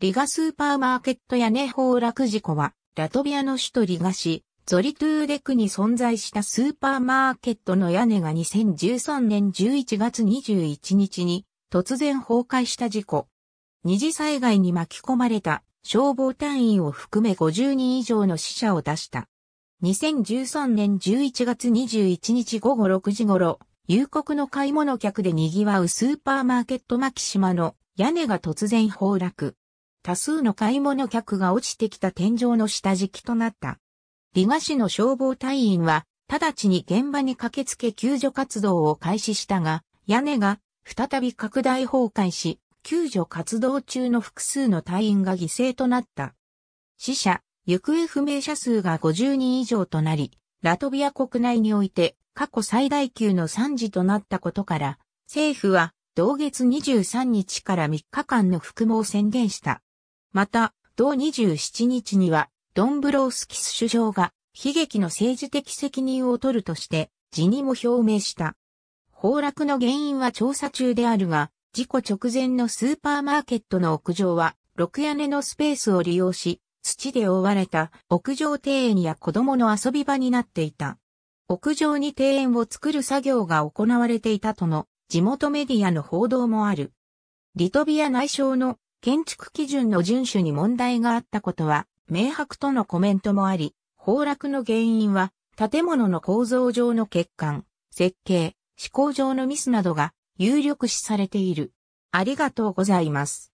リガスーパーマーケット屋根崩落事故は、ラトビアの首都リガ市、ゾリトゥーレクに存在したスーパーマーケットの屋根が2013年11月21日に突然崩壊した事故。二次災害に巻き込まれた消防隊員を含め50人以上の死者を出した。2013年11月21日午後6時頃、夕刻の買い物客で賑わうスーパーマーケットマキシマの屋根が突然崩落。多数の買い物客が落ちてきた天井の下敷きとなった。リガ市の消防隊員は、直ちに現場に駆けつけ救助活動を開始したが、屋根が再び拡大崩壊し、救助活動中の複数の隊員が犠牲となった。死者、行方不明者数が50人以上となり、ラトビア国内において過去最大級の惨事となったことから、政府は同月23日から3日間の服務を宣言した。また、同27日には、ドンブロウスキス首相が悲劇の政治的責任を取るとして辞任を表明した。崩落の原因は調査中であるが、事故直前のスーパーマーケットの屋上は、6屋根のスペースを利用し、土で覆われた屋上庭園や子供の遊び場になっていた。屋上に庭園を作る作業が行われていたとの地元メディアの報道もある。リトビア内相の建築基準の遵守に問題があったことは、明白とのコメントもあり、崩落の原因は、建物の構造上の欠陥、設計、施工上のミスなどが有力視されている。ありがとうございます。